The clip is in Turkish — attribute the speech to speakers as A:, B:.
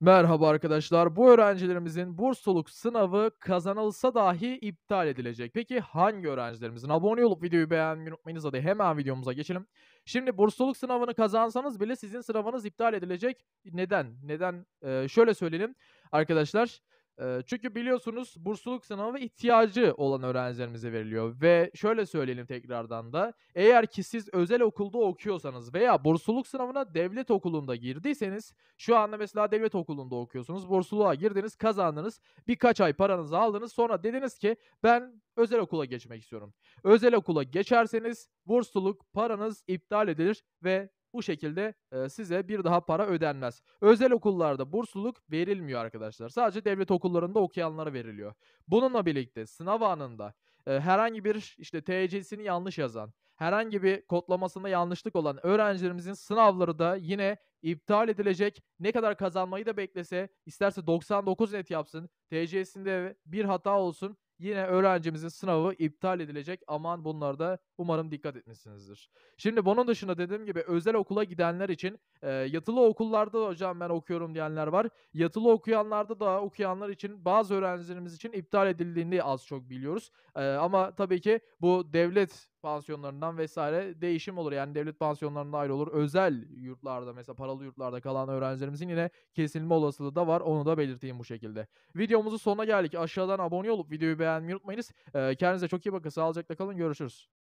A: Merhaba arkadaşlar. Bu öğrencilerimizin bursluluk sınavı kazanılsa dahi iptal edilecek. Peki hangi öğrencilerimizin? Abone olup videoyu beğenmeyi unutmayınız. Hadi hemen videomuza geçelim. Şimdi bursluluk sınavını kazansanız bile sizin sınavınız iptal edilecek. Neden? Neden? Ee, şöyle söyleyelim arkadaşlar çünkü biliyorsunuz bursluluk sınavı ihtiyacı olan öğrencilerimize veriliyor. Ve şöyle söyleyelim tekrardan da eğer ki siz özel okulda okuyorsanız veya bursluluk sınavına devlet okulunda girdiyseniz şu anda mesela devlet okulunda okuyorsunuz. Bursluluğa girdiniz kazandınız birkaç ay paranızı aldınız sonra dediniz ki ben özel okula geçmek istiyorum. Özel okula geçerseniz bursluluk paranız iptal edilir ve bu şekilde e, size bir daha para ödenmez. Özel okullarda bursluluk verilmiyor arkadaşlar. Sadece devlet okullarında okuyanlara veriliyor. Bununla birlikte sınav anında e, herhangi bir işte TC'sini yanlış yazan, herhangi bir kodlamasında yanlışlık olan öğrencilerimizin sınavları da yine iptal edilecek. Ne kadar kazanmayı da beklese, isterse 99 net yapsın, TC'sinde bir hata olsun Yine öğrencimizin sınavı iptal edilecek. Aman bunlarda umarım dikkat etmişsinizdir. Şimdi bunun dışında dediğim gibi özel okula gidenler için e, yatılı okullarda da hocam ben okuyorum diyenler var. Yatılı okuyanlarda da okuyanlar için bazı öğrencilerimiz için iptal edildiğini az çok biliyoruz. E, ama tabii ki bu devlet pansiyonlarından vesaire değişim olur. Yani devlet pansiyonlarında ayrı olur. Özel yurtlarda mesela paralı yurtlarda kalan öğrencilerimizin yine kesilme olasılığı da var. Onu da belirteyim bu şekilde. Videomuzun sonuna geldik. Aşağıdan abone olup videoyu beğenmeyi unutmayınız. Ee, kendinize çok iyi bakın. Sağlıcakla kalın. Görüşürüz.